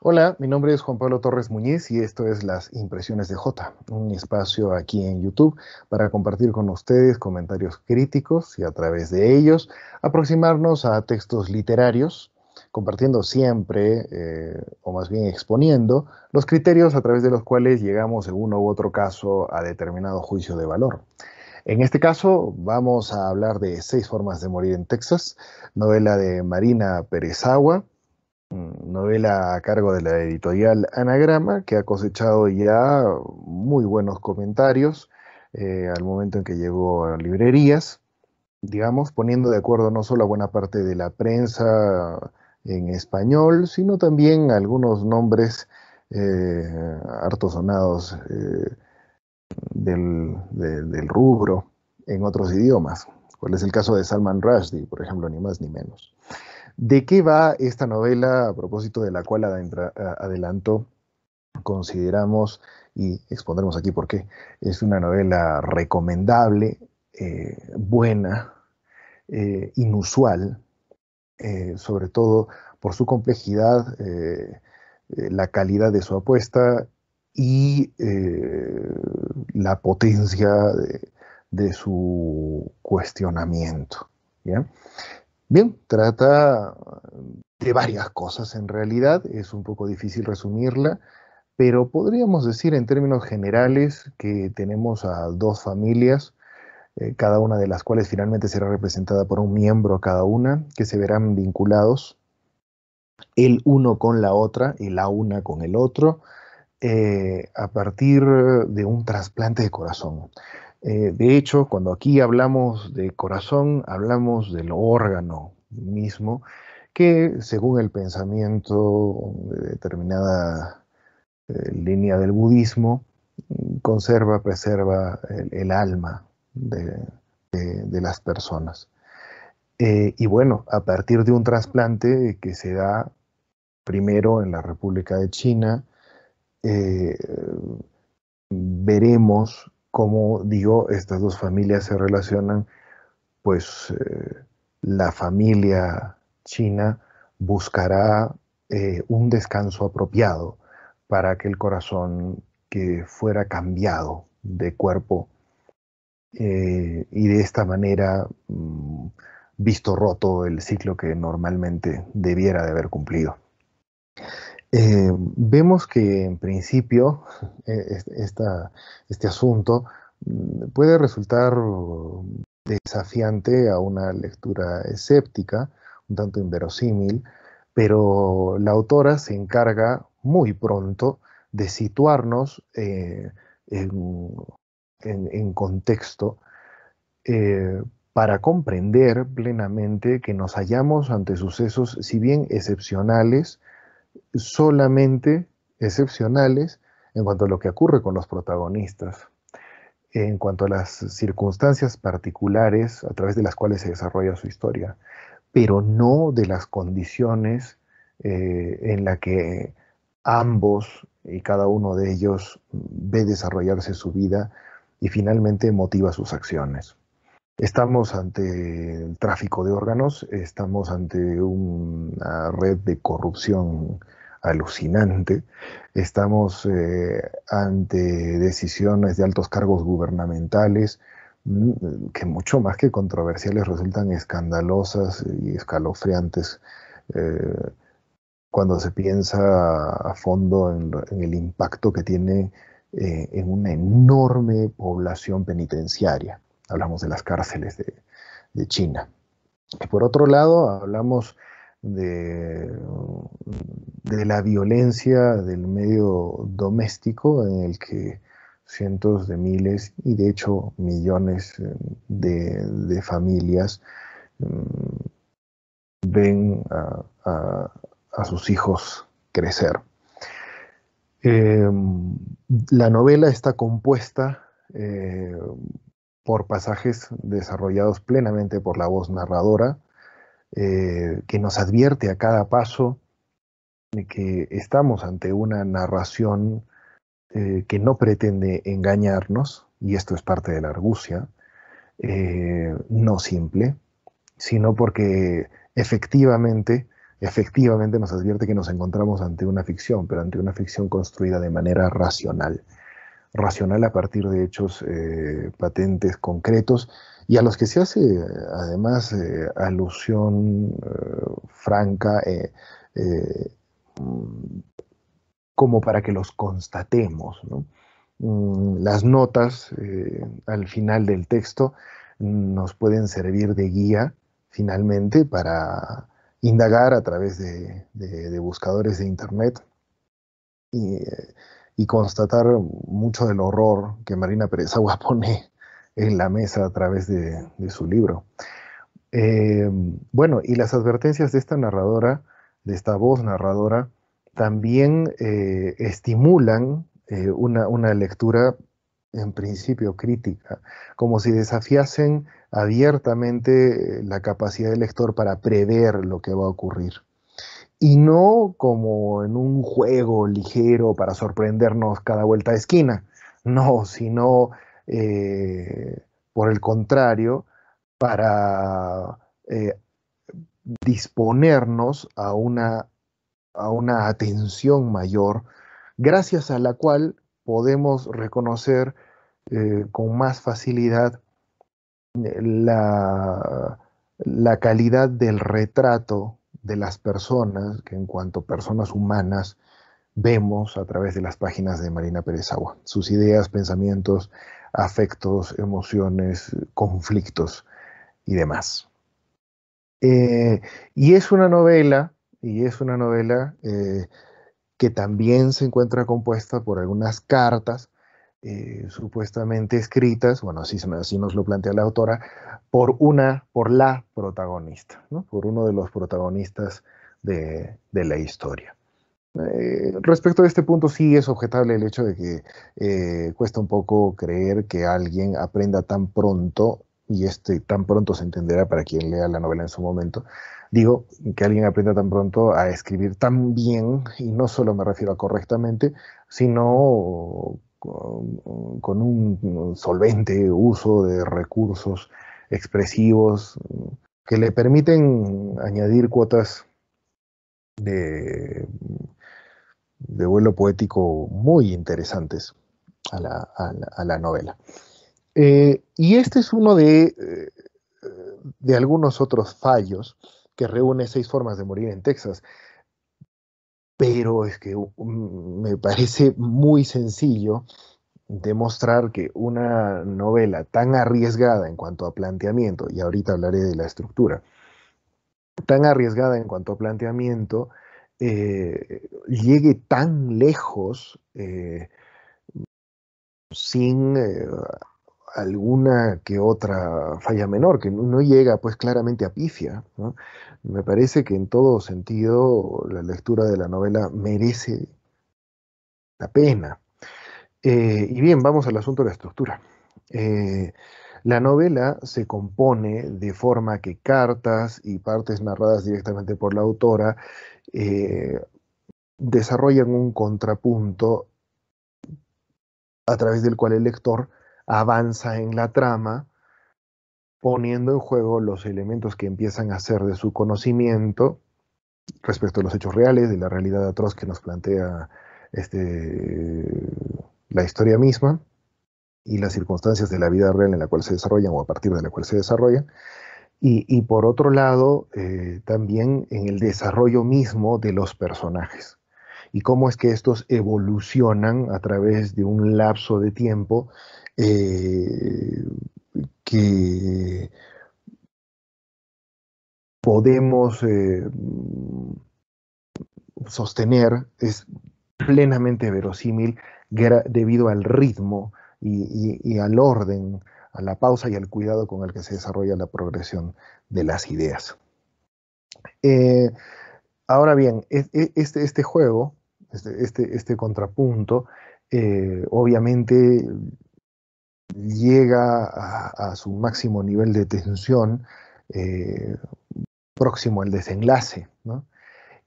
Hola, mi nombre es Juan Pablo Torres Muñiz y esto es Las Impresiones de J, un espacio aquí en YouTube para compartir con ustedes comentarios críticos y a través de ellos aproximarnos a textos literarios, compartiendo siempre, eh, o más bien exponiendo, los criterios a través de los cuales llegamos en uno u otro caso a determinado juicio de valor. En este caso vamos a hablar de Seis formas de morir en Texas, novela de Marina Perezagua, Mm, novela a cargo de la editorial Anagrama, que ha cosechado ya muy buenos comentarios eh, al momento en que llegó a librerías, digamos, poniendo de acuerdo no solo a buena parte de la prensa en español, sino también algunos nombres eh, sonados eh, del, del rubro en otros idiomas, cuál es el caso de Salman Rushdie, por ejemplo, ni más ni menos. ¿De qué va esta novela a propósito de la cual adelanto consideramos y expondremos aquí por qué es una novela recomendable, eh, buena, eh, inusual, eh, sobre todo por su complejidad, la calidad de su apuesta y la potencia de, su cuestionamiento. Bien, trata eh, de varias cosas en realidad, es un poco difícil resumirla, pero podríamos decir en términos generales que tenemos a dos familias, eh, cada una de las cuales finalmente será representada por un miembro cada una, que se verán vinculados el uno con la otra y la una con el otro, eh, a partir de un trasplante de corazón. Eh, de hecho, cuando aquí hablamos de corazón, hablamos del órgano mismo, que según el pensamiento de determinada eh, línea del budismo, conserva, preserva el, alma de, las personas. Eh, y bueno, a partir de un trasplante que se da primero en la República de China, veremos como digo, estas dos familias se relacionan, pues eh, la familia china buscará eh, un descanso apropiado para que el corazón que fuera cambiado de cuerpo eh, y de esta manera mm, visto roto el ciclo que normalmente debiera de haber cumplido. Eh, vemos que en principio e-, este asunto mm, puede resultar desafiante a una lectura escéptica, un tanto inverosímil, pero la autora se encarga muy pronto de situarnos eh, en, contexto eh, para comprender plenamente que nos hallamos ante sucesos, si bien excepcionales, solamente excepcionales en cuanto a lo que ocurre con los protagonistas, en cuanto a las circunstancias particulares a través de las cuales se desarrolla su historia, pero no de las condiciones eh, en las que ambos y cada uno de ellos ve desarrollarse su vida y finalmente motiva sus acciones. Estamos ante el tráfico de órganos, estamos ante una red de corrupción alucinante, estamos eh, ante decisiones de altos cargos gubernamentales mm, que mucho más que controversiales resultan escandalosas y escalofriantes eh, cuando se piensa a fondo en, el impacto que tiene eh, en una enorme población penitenciaria. Hablamos de las cárceles de, China. por otro lado, hablamos de, la violencia del medio doméstico en el que cientos de miles y de hecho millones eh, de, familias mm, ven a, sus hijos crecer. Eh, la novela está compuesta eh, por pasajes desarrollados plenamente por la voz narradora, eh, que nos advierte a cada paso de que estamos ante una narración eh, que no pretende engañarnos, y esto es parte de la argucia, eh, no simple, sino porque efectivamente, efectivamente nos advierte que nos encontramos ante una ficción, pero ante una ficción construida de manera racional racional a partir de hechos eh, patentes concretos y a los que se hace además eh, alusión eh, franca como para que los constatemos. Mm, las notas al final del texto nos pueden servir de guía finalmente para indagar a través de, buscadores de Internet y, y constatar mucho del horror que Marina Pérez Agua pone en la mesa a través de, su libro. Eh, bueno, y las advertencias de esta narradora, de esta voz narradora, también eh, estimulan eh, una, una, lectura en principio crítica, como si desafiasen abiertamente la capacidad del lector para prever lo que va a ocurrir y no como en un juego ligero para sorprendernos cada vuelta de esquina, no, sino eh, por el contrario, para eh, disponernos a una, a una atención mayor, gracias a la cual podemos reconocer eh, con más facilidad la, la calidad del retrato de las personas que en cuanto personas humanas vemos a través de las páginas de Marina Pérez Agua. Sus ideas, pensamientos, afectos, emociones, conflictos y demás. Eh, y es una novela, y es una novela eh, que también se encuentra compuesta por algunas cartas, eh, supuestamente escritas, bueno, así, así, nos lo plantea la autora, por una, por la protagonista, ¿no? por uno de los protagonistas de, la historia. Eh, respecto a este punto, sí es objetable el hecho de que eh, cuesta un poco creer que alguien aprenda tan pronto, y este tan pronto se entenderá para quien lea la novela en su momento, digo, que alguien aprenda tan pronto a escribir tan bien, y no solo me refiero a correctamente, sino con, un solvente uso de recursos expresivos que le permiten añadir cuotas de, vuelo poético muy interesantes a la, a la, novela. Eh, y este es uno de, eh, de algunos otros fallos que reúne seis formas de morir en Texas pero es que mm, me parece muy sencillo demostrar que una novela tan arriesgada en cuanto a planteamiento, y ahorita hablaré de la estructura, tan arriesgada en cuanto a planteamiento, eh, llegue tan lejos eh, sin eh, alguna que otra falla menor, que no, llega pues claramente a pifia, me parece que en todo sentido la lectura de la novela merece la pena. Eh, y bien, vamos al asunto de la estructura. Eh, la novela se compone de forma que cartas y partes narradas directamente por la autora eh, desarrollan un contrapunto a través del cual el lector avanza en la trama poniendo en juego los elementos que empiezan a ser de su conocimiento respecto a los hechos reales, de la realidad atroz que nos plantea este, la historia misma y las circunstancias de la vida real en la cual se desarrollan o a partir de la cual se desarrollan. Y, por otro lado, eh, también en el desarrollo mismo de los personajes y cómo es que estos evolucionan a través de un lapso de tiempo eh, que podemos eh, mm, sostener es plenamente verosímil debido al ritmo y, al orden, a la pausa y al cuidado con el que se desarrolla la progresión de las ideas. Eh, ahora bien, e-, e-, este, este juego, este, este, este contrapunto, eh, obviamente llega a, su máximo nivel de tensión eh, próximo al desenlace.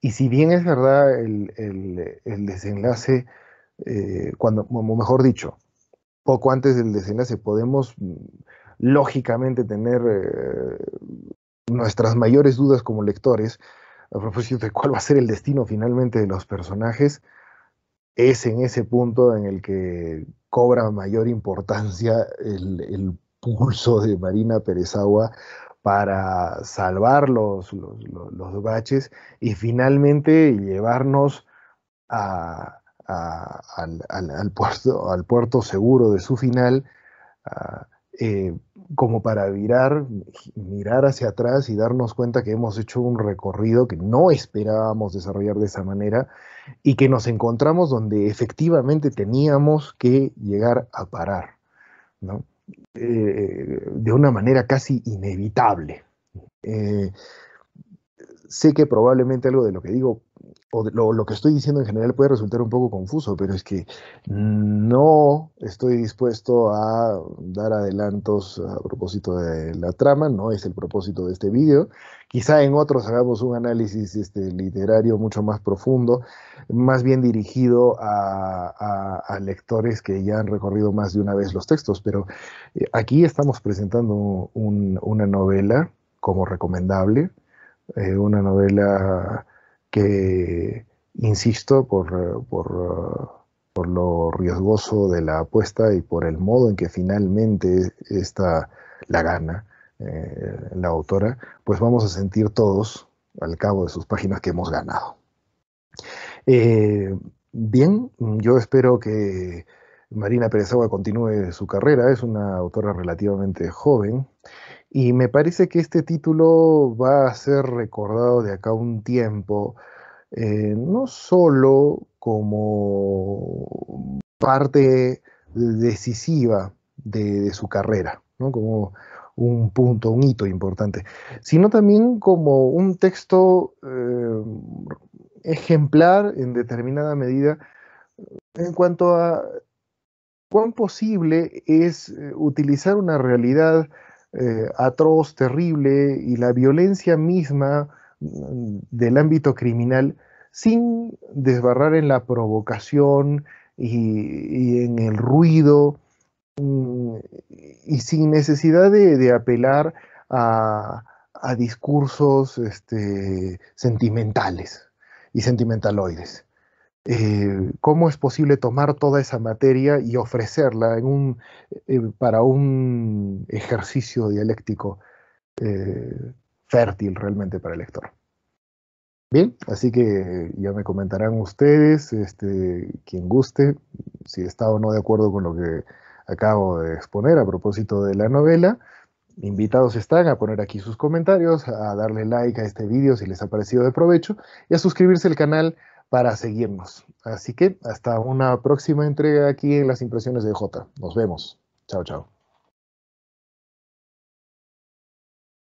Y si bien es verdad el, desenlace, eh, cuando, o mejor dicho, poco antes del desenlace podemos mm, lógicamente tener eh, nuestras mayores dudas como lectores a propósito de cuál va a ser el destino finalmente de los personajes, es en ese punto en el que cobra mayor importancia el, pulso de Marina Perezagua para salvar los, los, baches y finalmente llevarnos a, al, al, puerto, al puerto seguro de su final, eh, como para virar, mirar hacia atrás y darnos cuenta que hemos hecho un recorrido que no esperábamos desarrollar de esa manera y que nos encontramos donde efectivamente teníamos que llegar a parar, ¿no? Eh, de una manera casi inevitable. Eh, sé que probablemente algo de lo que digo lo, que estoy diciendo en general puede resultar un poco confuso, pero es que no estoy dispuesto a dar adelantos a propósito de la trama, no es el propósito de este vídeo. Quizá en otros hagamos un análisis este, literario mucho más profundo, más bien dirigido a, lectores que ya han recorrido más de una vez los textos, pero eh, aquí estamos presentando una novela como recomendable, eh, una novela que, insisto, por, eh, eh, por, lo riesgoso de la apuesta y por el modo en que finalmente está la gana eh, la autora, pues vamos a sentir todos, al cabo de sus páginas, que hemos ganado. bien, yo espero que Marina Pérez Agua continúe su carrera, es una autora relativamente joven y me parece que este título va a ser recordado de acá un tiempo, eh, no solo como parte decisiva de, su carrera, ¿no? como un punto, un hito importante, sino también como un texto eh, ejemplar en determinada medida en cuanto a cuán posible es eh, utilizar una realidad eh, atroz, terrible y la violencia misma mm, del ámbito criminal sin desbarrar en la provocación y, en el ruido mm, y sin necesidad de, apelar a, discursos este, sentimentales y sentimentaloides. Eh, cómo es posible tomar toda esa materia y ofrecerla eh, para un ejercicio dialéctico eh, fértil realmente para el lector. Bien, así que ya me comentarán ustedes, este, quien guste, si está o no de acuerdo con lo que acabo de exponer a propósito de la novela. Invitados están a poner aquí sus comentarios, a darle like a este vídeo si les ha parecido de provecho y a suscribirse al canal para seguirnos. Así que hasta una próxima entrega aquí en las impresiones de J. Nos vemos. Chao, chao.